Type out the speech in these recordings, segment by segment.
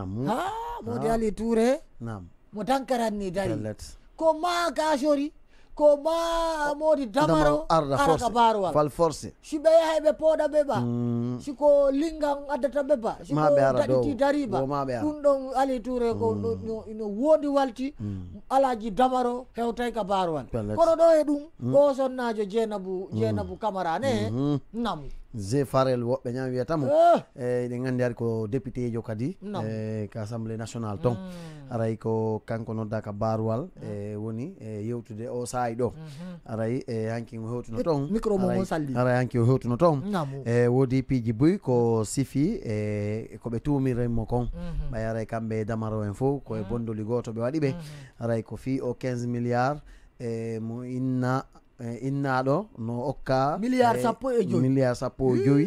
ha modi ali touré mo tankaranni dari ko ma kasori ko ma modi damaro ara ka barowal fal forcé siɓe yahay ɓe pooɗa mm. siko lingan addata ɓe ba siko taɗiti dariba ba ɗum ɗon ali touré ko mm. no woodi walti mm. alaji damaro hewtay ka barowal kono ɗo e ɗum o sonnajo jeenabu jeenabu camara ne mm-hmm. namu g farel woɓɓe ñam wiyatamo ah! e eh, eɗen gandi ari ko député jo kadi e eh, ko assemblé national ton mm. aray ko kanko noddaka ka barwal ah. e eh, woni e yewtude o saayi ɗo mhm. aray e hanki o hewtuno ton micro hanki o hewtuno ton e woodi piiji buy ko sifi e koɓe tuumiremo kon mhm. ɓay aray kamɓe e damaro en fof koye mhm. bondoli goto ɓe waɗi ɓe aray ko fi o 15 milliards e mo inna Eh, innaɗo no hokka milliard eh, sappo e joyi milliard sappo e joyi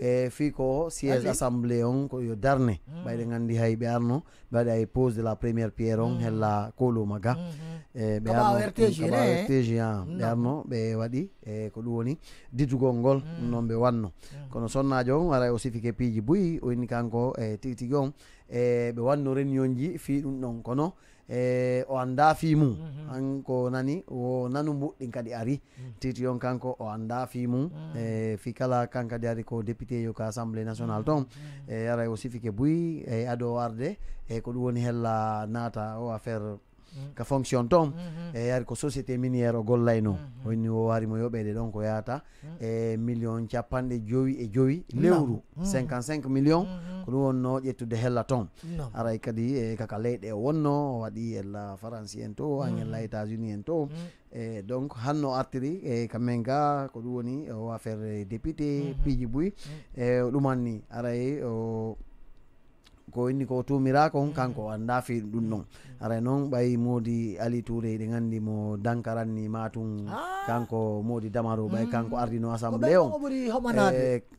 e fii ko siége assemblé on yo darne ɓayɗe mm. gandi hay ɓe arno ɓe waɗi hay pose de la premiére pierre on mm. hella koloma ga mm-hmm. eh, mm, ah, e ɓe arnortg ɓe arno ɓe waɗi e ko ɗum woni didugol ngol ɗum noon ɓe wanno kono sonnajo on wara o sifike piiji boyi o inni kanko e tigui tigui on e ɓe wanno réunion ji fii ɗum ɗon kono e o anda fimum mhm. hanko nani o nanu mbuɗɗin kadi ari mhm. titi on kanko o anda fimum mhm. e eh, fi kala kankadi ari ko député yo ko assemblé national ton e eh, ara o sifike buyi e ado arde e ko ɗum woni hella naata o affaire Mm-hmm. ka fonction toon mm-hmm. e eh, yari ko société miniére o gollayno woni mm-hmm. o warimo yoɓede ɗon ko yaata e eh, million capanɗe joyi e joyi lewru 55 million ko ɗum wonno ƴettude hella toon aray kadi e kaka leyɗe wonno waɗi ella france en to angella états unis en to e donc hanno artiri e kamen ga ko ɗum woni o affaire e, député piiji boyi e ɗumanni aray o ko inni ko tumira on kanko andafi ɗum non aray non ɓayi modi ali touré ah. hmm. eh, de gandi mo dankaranni matum kanko modi damaro ɓay kanko ardino assemblé on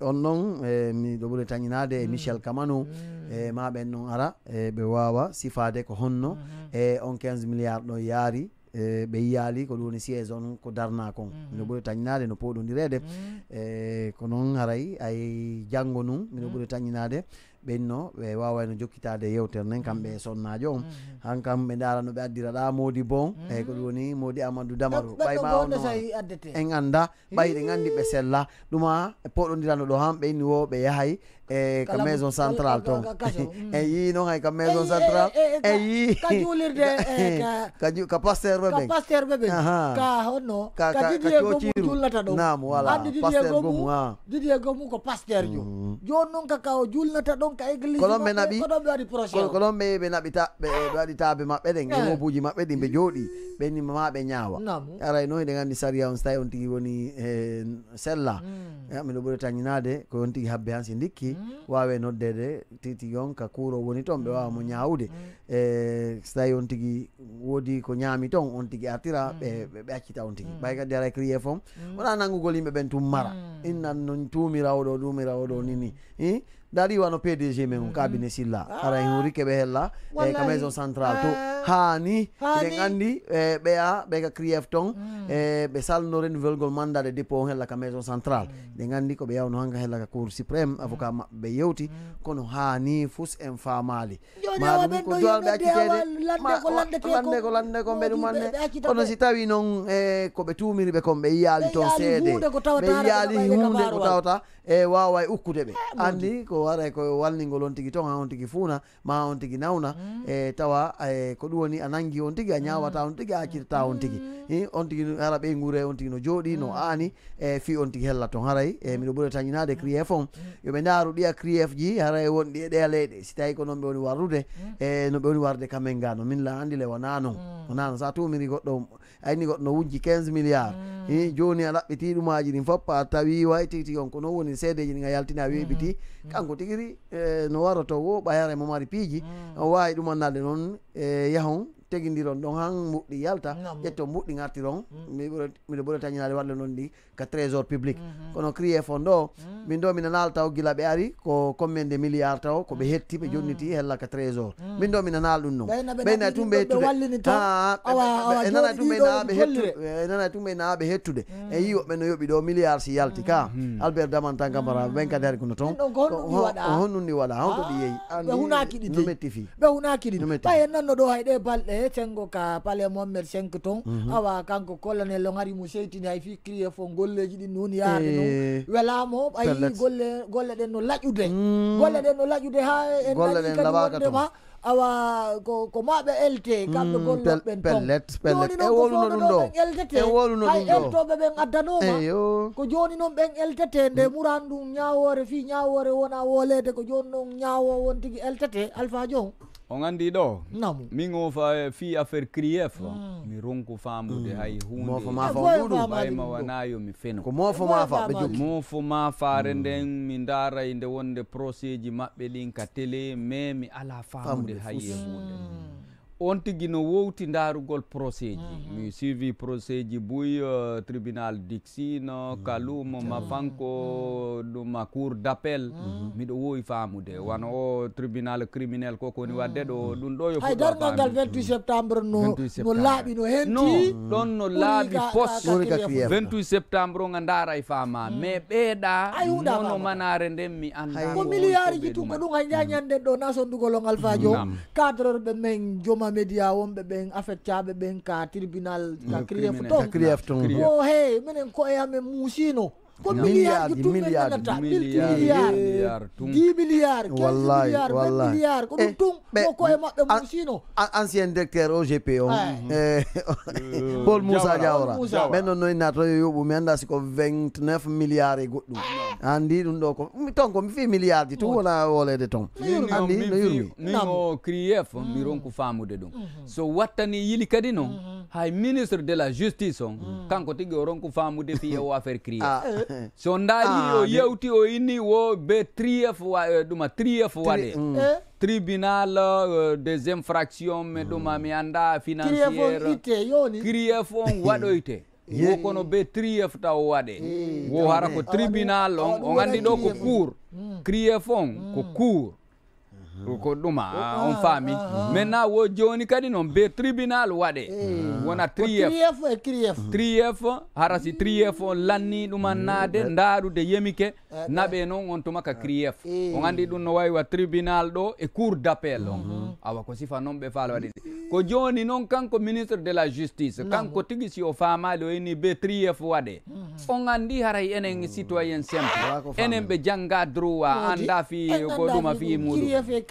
on non eh, miɗo ɓuuri tañinade tanginade hmm. michel kamano hmm. e eh, ma ɓen non ara e ɓe wawa sifade ko honno e on 15 milliard ɗo yaari ɓe yiyali ko doni woni saison ko darna kon no ɓuri tañinade no poɗodirede e ko non haray ay janggo num mino ɓuri tañinade ɓenno ɓe wawayno jokkitade yewtere nden kamɓe mm. sonnajo on mm. hankam ɓe darano ɓe addiraɗa modi bon mm. eyyi ko ɗum woni modi amadou damaru ɓay ma en anda ɓayɗe gandi ɓe sella ɗuma e poɗodirano ɗo han ɓenni inni wo ɓe yahay e ka maison centrale to e yi no hay ka maison eh, eh, centrale e yi ka julirde ka ka pasteur be ka pasteur be ka honno ka ka chochiru julnata ɗo nam voilà pasteur gomu ha didie gomu ko pasteur jo joni mm. noon ka ka o julnata ɗon ka église kolon ɓe ko koɗon ɓe waɗi projet kolon ɓe ɓe naɓita ɓe waɗi taɓe maɓɓe ɗen e wobuji maɓɓe ɗin ɓe jooɗi ɓenima ma ɓe ñaawa aray noon eɗen anndi saria on so tawi on tigi woni sella mm. miɗo ɓuri tañinade ko on tigi habbe han si dikki mm. wawe noddede titiyon ka kuro woni toon ɓe mm. wawamo ñawde mm. e eh, so tawi on tigui woodi ko ñaami toon on tigui artira mm, ɓe mm. ɓe accita on tigui mm. ɓay kadi ara crier fom mm. wona mm. nangugol yimɓe ɓen tum mara mm. Mm. innan no tumirawo ɗo ɗumirawo ɗo nini nda ɗi wano pdg men mm. kabine silla ara hen hori keɓe hella e ka maison central to hani eɗen andi ɓeya ɓe ka crief ton e ɓe salno renouvelgol mandat de dépôt on hella ka maison central eɗen andi koɓe yawno hanka hella ka cour suprême mm. avocat maɓɓe yewti kono hani fus en famali maɗum ko duwalɓe accitede oh, lande ko lande ko ɓe ɗumanne kono si tawi noon e eh, koɓe tumiri kon ɓe yiyali ton seede ɓe yiyali hunde ko tawata e wawa e ukkude ɓe andi ko waɗa koye walningol on tigui ton ha on tigui fuuna ma on tigui nawna mm. e eh, tawa e ko ɗum woni a nangi on tigui a ñawata mm. on tigui a accitata on tigui on mm. eh, tigui hara ɓey guure on tigui no jooɗi no aani e fi on tigui hellat ton haray e miɗo ɓuri tañinade crief on yoɓe daaru ɗiya crief ji haray wonɗi e ɗeya leyɗe si tawi ko noon ɓe woni warrude e no ɓe woni warde kamen ga no min la andi le wona non wona non sa tumiri goɗɗo ayni goɗɗo no wujji 15 milliard i joni a ɗaɓɓiti ɗumaji ɗin foppa a tawi wi wawi tigui on ko won woni seedeji ɗi yaltina weɓiti mm-hmm. mm-hmm. kanko tigiri e, no no to wo bayare mo momari piiji mm-hmm. o wawi dum annalde noon e yahon tegindiron ɗon han di yalta ƴetto mbuɗɗi gartiron mi ɓuura tañinade walle noon di ka trésor public mhm. kono crié mm -hmm. min ɗo mina naal taw gila ɓe ari ko combien de milliard taw koɓe mhm. hetti ɓe jonniti mhm. hella ka trésor min ɗo mina nal ɗum noon ɓeyna enana ɓe na nana tum ɓeynaɓe hettude nana e yi woɓɓe no yoɓi ɗo milliard si yalti ka albert damantan camara ɓen kadi hari kono toon honɗum ni waɗa honko ɗi yeeyi ah, no metti fi ɓe hunaki ɗiɗi ɓa en nanno ɗo hayɗe balɗe cengo ka pale mohammed 5 ton awa kanko kollanel on hari mo seytini hay fi crié fo ngol golleji ɗi noon yaade eh. noon welama ayii golle golle ɗen no laƴude mm. golle ɗen no laƴude ha e en kadi awa ko ko maɓe elte mm, kamɓe golloɓeɓen pellet pellet e ɗo eltete e woluno ɗum eltoɓe ɓen addanoma ko joni noon ɓen eltete nde ɓuran mm. ɗum ñawore fi ñawore wona wolede ko joni noon ñawo won tigui eltete alpha jon on anndi ɗo min o fa eh, fi affaire crief mm. mi ronku famude hay hundema wona yo mi feno ko mofo mafa mofo mm. mafare nden mi daray nde wonde procé ji maɓɓe ɗin ka télé mais mi ala famude hay e hunde mm on tigi no wowti ndaarugol procès ji mhm. mi suivi procès ji Bouy uh, tribunal Dixino mhm. mhm. ma Mafanko ɗum cour d' appel miɗo woowi faamude wano o oh, tribunal criminel koko ni wadde ɗo ɗum ɗo yo hay ngal 28 septembre no no laaɓi no henti non ɗon no laaɓi pos 28 septembre o nga ndaara e faama mais ɓeeɗa nono manare nden mi anda ko milliard ji tuko ɗum hay ñañande ɗo na sondugol o cadre ɓe men joma media wonɓe ɓen affectaɓe ɓen ka tribunal ka crieftoo o oh, hey minen koye amen muusino ko milliard ko tumɓeɗagata milliard milliard wallahi wallahi milliard ko ɗum eh, tum o koye maɓɓe mum sino ancien directeur ogp on oh. eh. eh. paul moussa diawra ɓen ɗon noyi nato yo yoɓu mi anda siko 29 milliards e goɗɗum andi ɗum ɗo ko ton ko mi fi milliard ji tum wona wolede ton andi no yurmi min o crief mi ronku famude ɗum mm-hmm. so wattani yili kadi noon mm-hmm. hay ministre de la justice on oh. mm. kanko tigi o ronku famude fi e o affaire crief ah. so ah, o yewti o inni wo be trief eh, ɗuma trief waɗe mm. eh? tribunal eh, des infraction mi ɗuma mi mm. anda financiére crief on waɗoyte wo kono be trief taw waɗe mm. wo hara ko tribunal on o anndi ɗo ko cour crief on ko cour ko ɗuma on ah, ah, faami ah, maintenant wo joni kadi noon be tribunal waɗe eh. mm. wona trief trief hara eh, si trief on mm. lanni ɗuman mm. naade eh. ndarude yemike naɓe noon on tuma ka crief on andi ɗum no wawi wa tribunal ɗo e cour d' appel on mm-hmm. awa ko sifa noon ɓe faala waɗi ko joni noon kanko ministre de la justice kanko tigui si o famali o inni be trief waɗe mm-hmm. on andi haray enen citoyen simple enen ɓe jangga droit anda fi ko ɗuma fi muɗum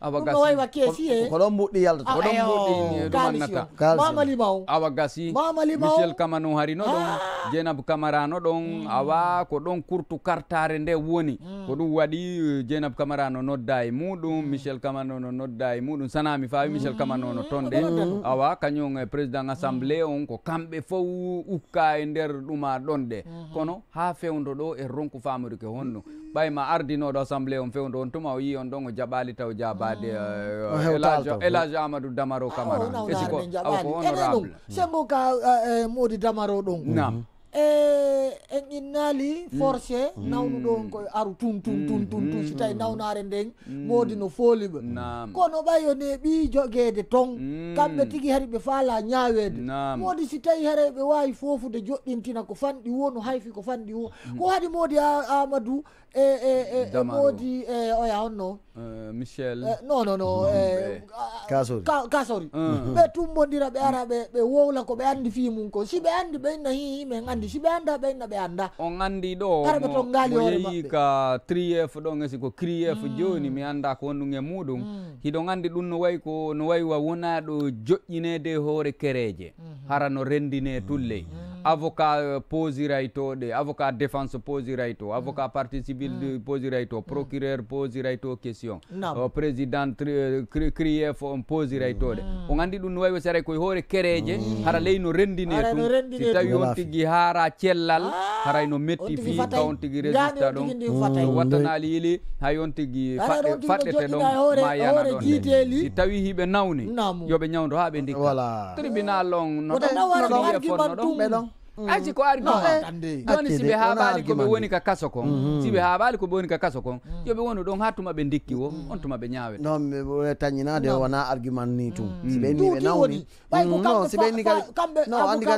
awa gasi wai wa kesi e kolon muddi yalda to ah, don muddi eh, dum awa gasi mama limaw michel hari no don ah. jenab kamara mm. awa ko ɗon kurtu kartare nde woni mm. ko ɗum waɗi eh, jenab kamara no nodda e muɗum mm. michel kamanu no nodda e muɗum sanami fawi michel kamanu no tonde awa kañum e eh, président assemblé on ko kamɓe fof ukka e nder duma donde mm-hmm. kono ha fewndo do e ronku famorike ke honno ɓay ma ardinoɗo assemblé on fewndo on tuma o yi on ɗon o jaɓali taw jabade élage amadou damaro ah, camara e siko aw ko honorable sembo ka modi damaro ɗon nam mhm. en eh, eh, innali forcé mm. nawnuɗo mm. on koye aru tun tun tun tun tun mm. si tawi nawnare nden modi no fooli ɓe kono ɓayo neeɓi jogede ton kamɓe tigui hari ɓe faala ñawede woodi si tawi hara ɓe wawi fofude joɗɗintina ko fanɗi wo no hayfi ko fanɗi wo ko haadi modi amadou woodi oya honno michel eh, no no no mm-hmm. eh, ah, kasori kasori ɓe mm-hmm. tummodira ɓe ara ɓe ɓe wowla ko ɓe anndi fii mum ko si ɓe andi ɓe inna hi himen anndi si ɓe anda ɓe inna ɓe anda on anndi ɗo kara ɓe to ngaali hoore maɓɓe ka trief ɗon esi ko crief joni mi anda ko wonɗum e muɗum mm. hiɗon anndi ɗum no wayi ko no wayi wa wona ɗo joƴƴinede hoore kereje mm-hmm. hara no rendine tulley mm -hmm. avocat posi rayto ɗe avocat défense posi rayto avocat partie civil posi rayto procureur posi rayto question président crief on posi raytoɗe on andi ɗum no wawi saray koye hoore kereje hara ley rendine ɗum si tawi on tigui haara cellal haray no metti fi ka on tigui résista ɗon so hay on tigui faɗɗete ɗon ma yana ɗon si tawi hiɓe nawni yoɓe ñawdo ha ɓe dikka tribunal on no ɗon no ɗon aci ko ari non ha ɓaali koɓe woni ka kaso kon siɓe ha ɓaali koɓe woni ka kaso kon yoɓe wonu ɗon ha tuma ɓe dikki wo mm-hmm. on tuma ɓe ñawen non tañinade wona argument ni tum mm. siɓe inni ɓe nawni non siɓe inni mm, kamɓe no andi ɗo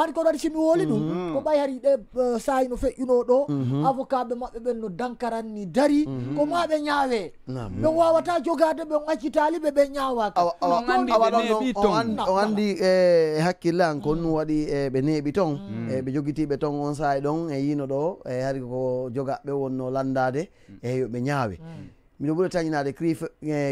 hadi ko ɗo waɗi simi woli ɗum mm-hmm. ko ɓay hari ɗe eh, sahi no feƴƴuno ɗo mm-hmm. avocat ɓe maɓɓe ɓen no dankaranni dari ko ma ɓe ñaawe ɓe wawata jogade ɓe accitali ɓe ɓe ñawaka o andi e eh, hakkillan an kon ɗum mm. waɗi eh, ɓe neeɓi ton Mm. eyi eh, ɓe jogitiɓe ton on saaha ɗon e eh, yino ɗo e eh, hari ko jogaɓe wonno landade e ɓe ñaawe miɗo ɓuuri tañinade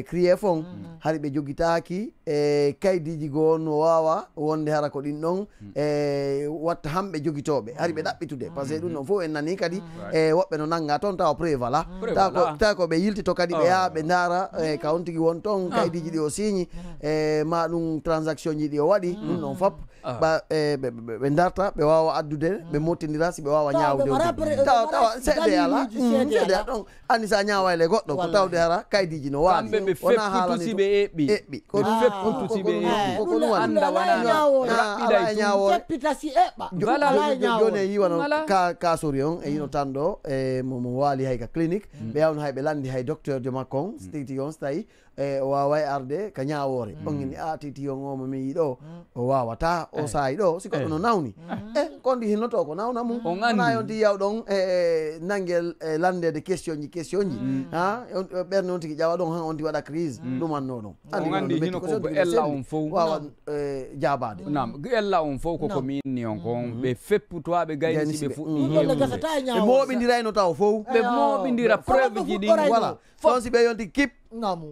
crief on hari ɓe jogitaki e eh, kaydiji goo no wawa wonde hara ko ɗin ɗon e watta hamɓe jogitoɓe hari ɓe hmm. ɗaɓɓitude par ce que ɗum ɗon hmm. fo en nani kadi e woɓɓe no nanga toon tawa preuve ala ta ko ɓe yiltito kadi ɓe yaha ɓe ah. daara e kawon tigui won toon ah. kaydiji ɗi o signi e ma ɗum transaction ji ɗi o waɗi ɗum ɗon fop ah. ɓe darta ɓe wawa addude ɓe mottidira si ɓe wawa ñawde tawa seeɗe ala seeɗe a ɗon anni sa ñawayle e goɗɗo ko tawde hara kaydiji no waani wona haalani eɓɓi ko ɗum on tutibeyokonu anda wanañaworaɓidaypitasi eɓa jone yiwano ka sori on e yino tan ɗo e momo waali hay ka clinique ɓe yawno hay ɓe landi hay docteur jo makko on hmm. tigi tigi so tawi e eh, o waway arde ka ñawore on a titi on o momin yiɗo o wawata o saayi ɗo siko ɗo no nawni e kondi hinnoto ko nawna mum ona yon ti yaw ɗon e eh, eh, nanguel landede question ji question ji hmm. ha ɓerne noon tigui ƴawa ɗon han on ti waɗa crise ɗumanno ɗon andi ko ella on fof wawan jabade nam ella on fof koko minni on kon ɓe fepputoaɓe gaynisi ɓe fuɗɗiɓe moɓidirayno taw fof ɓe moɓidira preuve ji ɗi voilà toon si ɓe yonti kip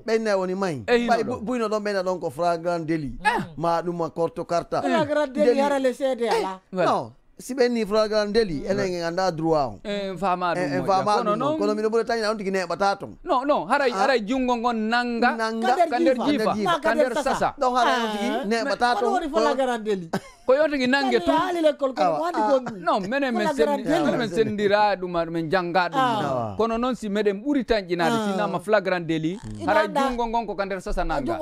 ɓenne woni mayi ɓay buyno ɗon ɓeyna ɗon ko flagrant délit eh. ma ɗum a corto carta non sibeni fragalan deli mm. enen ganda droit o en eh, fama ɗum en eh, faama eh, kono miɗo ɓuuri tañina on tigi neɓa ta no non non haray ah. haray jungo ngon nanga kander jifa kander jiifa ah, sasa donc haray on tigi neɓa ta ni woni deli ko yotogui nanggue to non minen men sendira ɗum min jangga ɗum kono noon si meɗen ɓuuri tañƴinade ah. sinama flagrant délit hmm. hara junggo ngon ko ka nder sasa nanga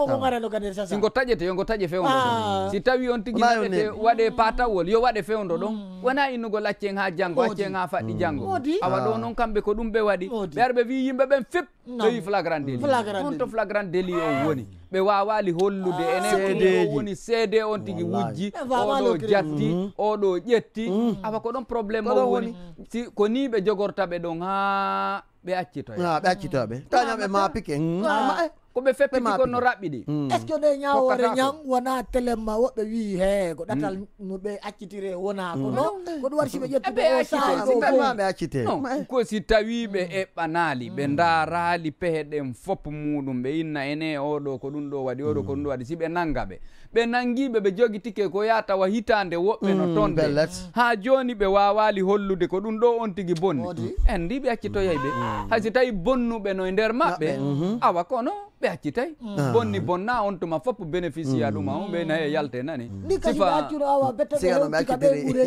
singo taƴete yogo taƴe fewdo ah. si tawi on tigui naɗete waɗe hmm. patawol yo waɗe fewdo ɗon hmm. wona innugo lacce ha janggo acce en ha faɗɗi janggo awa ɗo ah. noon kamɓe ko ɗum ɓe waɗi ɓe ara wi yimɓe ɓen fep ɓe wi flagrant délit on to flagrant délit o woni ɓe wawali hollude ah. enen woni seede on tigi wujji oɗo jatti mm-hmm. oɗo ƴetti mm-hmm. awa ko ɗon probléme o woni ko ni ɓe jogorta ɓe ɗon ha ɓe accitoyo ɓe accitoyoɓe tañamɓe maapi ke ko ɓe feppiti ko no raɓɓiɗi est ce que ɗe ñawore ñam wona telemma woɓɓe wi he ko ɗatal no ɓe accitire wona ko no ko ɗum warsi ɓe ƴettuɓe ɓe accite ko si tawi ɓe mm. eɓɓanali ɓe mm. darali pehe ɗen fop muɗum ɓe inna ene oɗo ko ɗum ɗo waɗi oɗo ko ɗum ɗo waɗi si ɓe nanga ɓe ɓe nangiɓe ɓe jogi tike ko ya tawa hitande woɓɓe mm, no tonde de ha joni ɓe wawali hollude ko ɗum ɗo on tigui bonni en ndi ɓe accitoyayɓe mm. haysi tawi bonnuɓe no e nder maɓɓe mhm. awa kono ɓe accitay mm. bonni ah. bonna on tuma fof bénéficie ɗuma on ɓeyna he yalte nani ɗi kadi ɓe acciro awa bettɓe hewtika ɓe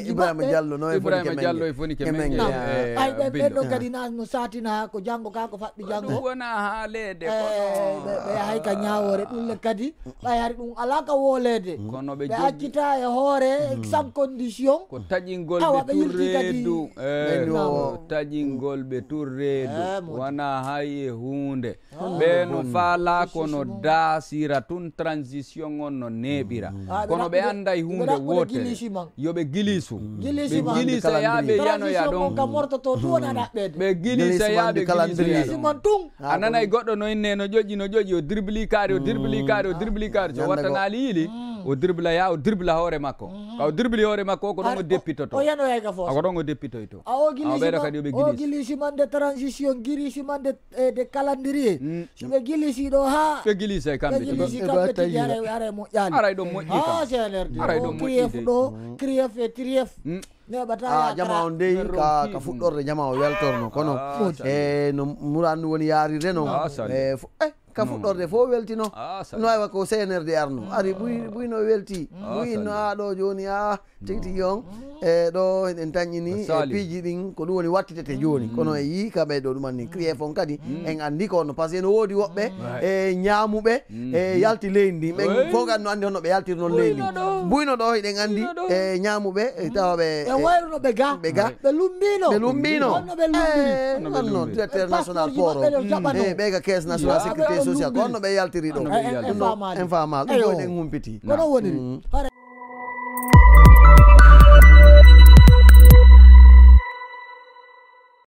ibrahima diallo no ibrahima diallo e foni ay ɓe ɓenɗo kadi na no satina ko janggo ka ko faɓɓi janggo ɗum wona haalede ɓe hay ka ñawore ɗumle kadi ɓay hari ɗum ala ka wolede kono ɓe ɓe accita e hoore sans condition ko taƴingol ɓe turredu eh, taƴingol ɓe turredu eh, wona hay e hunde ɓe ah. no faala ala kono daasira tun transition on no neeɓira kono ɓe mm. ah, annday hunde wotere yoɓe gilisu ɓe mm. gilisa yaɓe yanoya ɗonɓe gilisa yaɓe gilisiman tun a nanay goɗɗo no inne no ƴoƴi no ƴoƴi o dribli kaari o dribli mm. kaari o dribli kaari so wattanali yili o dribla ya o dribla hoore makko ka o dribli hoore makko o ko ɗon o to o yanoyay ka fo ko ɗon o deppitoy to o gilisi kadi yoɓe o de transition man de eh, de calendrier mm. soɓe gilisi ɗo ha do ta yi are mo tigi ara moƴƴani aray ɗo moƴƴi ha cnrd aray ɗo moƴƴi de ɗo crief e trief ya jama on de ka ka fuɗɗorde jama o weltorno kono e no muran woni reno ah, e eh, ka fuɗɗorde fof weltino ah, no awa ko cnrd arno ari ɓuyino ah. welti ɓuyinno ah, a ɗo joni a tigui tigui mm. on e eh, ɗo eɗen dañini e eh, piiji ɗin ko ɗum woni wattitete joni mm. kono e yii kamɓe ɗo ɗuman ni crié mm. fon kadi en andi ko honno par ce que ene woodi woɓɓe eh, e ñaamuɓe e yalti leydi ndi ɓen fof kadi no andi honno ɓe yaltiri noon leydi mbuyno ɗo eɗen andi e ñaamuɓe tawaɓe no wayrunoɓe ga ɓe ga ɓe lumbino ɓe lumbino on no no national port o ɓe ga caisse national sécurité social ko honno ɓe yaltiri ɗo ɗum ɗo en famal ɗum ɗo eɗen humpiti kono woni